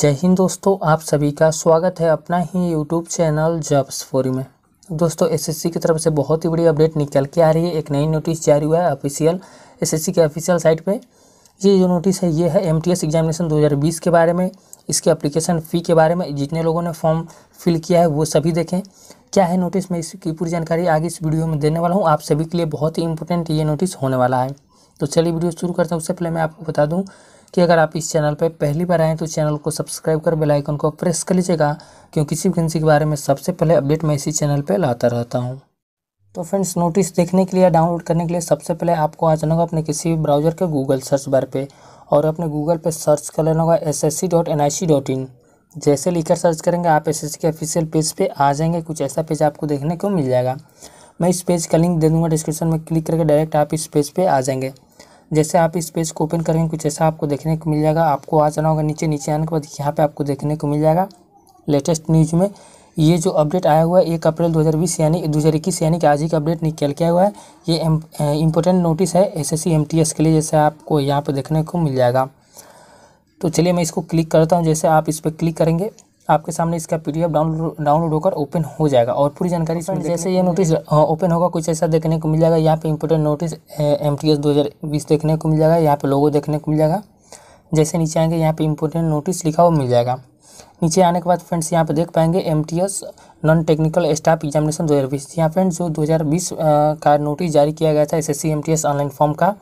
जय हिंद दोस्तों आप सभी का स्वागत है अपना ही यूट्यूब चैनल जॉब्स फोरी में दोस्तों एसएससी की तरफ से बहुत ही बड़ी अपडेट निकल के आ रही है एक नई नोटिस जारी हुआ है ऑफिशियल एसएससी के ऑफिशियल साइट पे ये जो नोटिस है ये है एमटीएस एग्जामिनेशन 2020 के बारे में इसके अप्लीकेशन फ़ी के बारे में जितने लोगों ने फॉर्म फिल किया है वो सभी देखें क्या है नोटिस में इसकी पूरी जानकारी आगे इस वीडियो में देने वाला हूँ आप सभी के लिए बहुत ही इंपॉर्टेंट ये नोटिस होने वाला है तो चलिए वीडियो शुरू करते हैं उससे पहले मैं आपको बता दूँ कि अगर आप इस चैनल पर पहली बार आएँ तो चैनल को सब्सक्राइब कर बेल आइकन को प्रेस कर लीजिएगा क्योंकि किसी वैकेंसी के बारे में सबसे पहले अपडेट मैं इसी चैनल पर लाता रहता हूँ तो फ्रेंड्स नोटिस देखने के लिए डाउनलोड करने के लिए सबसे पहले आपको आ जाना होगा अपने किसी भी ब्राउज़र के गूगल सर्च बार पे और अपने गूगल पे सर्च कर लेना होगा S S C dot N I C dot in जैसे लिखकर सर्च करेंगे आप एस एस सी के ऑफिशियल पेज पे आ जाएंगे कुछ ऐसा पेज आपको देखने को मिल जाएगा मैं इस पेज का लिंक दे दूँगा डिस्क्रिप्शन में क्लिक करके डायरेक्ट आप इस पेज पर पे आ जाएंगे जैसे आप इस पेज को ओपन करेंगे कुछ ऐसा आपको देखने को मिल जाएगा आपको आ जाना होगा नीचे नीचे आने के बाद यहाँ पे आपको देखने को मिल जाएगा लेटेस्ट न्यूज़ में ये जो अपडेट आया हुआ है एक अप्रैल 2020 यानी दो 2021 यानी कि आज ही का अपडेट निकल के आया हुआ है ये इम्पोर्टेंट नोटिस है एस एस के लिए जैसे आपको यहाँ पर देखने को मिल जाएगा तो चलिए मैं इसको क्लिक करता हूँ जैसे आप इस पर क्लिक करेंगे आपके सामने इसका पी डाउनलोड डाउनलोड होकर ओपन हो जाएगा और पूरी जानकारी इसमें जैसे ये नोटिस ओपन हाँ, होगा कुछ ऐसा देखने को मिल जाएगा यहाँ पे important notice M T S दो हज़ार बीस देखने को मिल जाएगा यहाँ पे लोगो देखने को मिल जाएगा जैसे नीचे आएंगे यहाँ पे इम्पोर्टेंट नोटिस लिखा हुआ मिल जाएगा नीचे आने के बाद फ्रेंड्स यहाँ पे देख पाएंगे M T S non technical staff examination दो हज़ार बीस यहाँ फ्रेंड्स जो दो हज़ार बीस का नोटिस जारी किया गया था S S C M T S online form का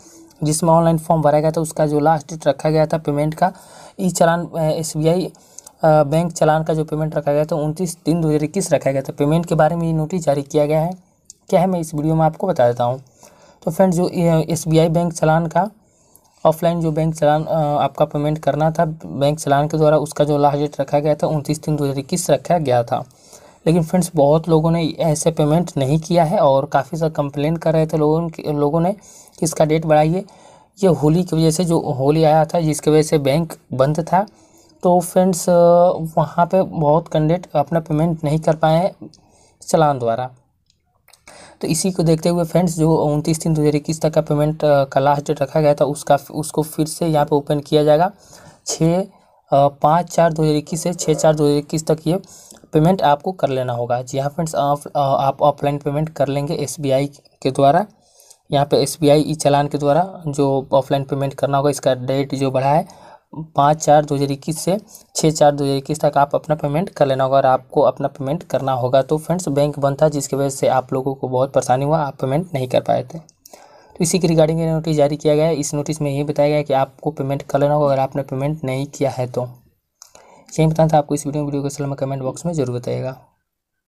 जिसमें ऑनलाइन फॉर्म भरा गया था उसका जो लास्ट डेट रखा गया था पेमेंट का e challan S B I bank challan का जो पेमेंट रखा गया था उनतीस तीन दो हज़ार इक्कीस रखा गया था पेमेंट के बारे में ये नोटिस जारी किया गया है क्या है मैं इस वीडियो में आपको बता देता हूँ तो फ्रेंड जो एस बैंक चलान का ऑफलाइन जो बैंक चलान आपका पेमेंट करना था बैंक चलान के द्वारा उसका जो लास्ट डेट रखा गया था उनतीस तीन दो हज़ार इक्कीस रखा गया था लेकिन फ्रेंड्स बहुत लोगों ने ऐसे पेमेंट नहीं किया है और काफ़ी सारा कंप्लेन कर रहे थे लोगों लोगों ने कि इसका डेट बढ़ाइए ये होली की वजह से जो होली आया था जिसकी वजह से बैंक बंद था तो फ्रेंड्स वहाँ पे बहुत कैंडिडेट अपना पेमेंट नहीं कर पाए हैं चलान द्वारा तो इसी को देखते हुए फ्रेंड्स जो उनतीस तीन दो हज़ार इक्कीस तक का पेमेंट का लास्ट डेट रखा गया था उसका उसको फिर से यहाँ पे ओपन किया जाएगा छः पाँच चार दो हज़ार इक्कीस से छः चार दो हज़ार इक्कीस तक ये पेमेंट आपको कर लेना होगा जी हाँ फ्रेंड्स आप ऑफलाइन पेमेंट कर लेंगे एस के द्वारा यहाँ पे एस बी आई चालान के द्वारा जो ऑफलाइन पेमेंट करना होगा इसका डेट जो बढ़ा है पाँच चार दो हज़ार इक्कीस से छः चार दो हज़ार इक्कीस तक आप अपना पेमेंट कर लेना होगा और आपको अपना पेमेंट करना होगा तो फ्रेंड्स बैंक बंद था जिसकी वजह से आप लोगों को बहुत परेशानी हुआ आप पेमेंट नहीं कर पाए थे तो इसी के रिगार्डिंग नोटिस जारी किया गया इस नोटिस में यही बताया गया कि आपको पेमेंट कर लेना होगा अगर आपने पेमेंट नहीं किया है तो यही बताना था आपको इस वीडियो वीडियो को सलाह में कमेंट बॉक्स में जरूर बताएगा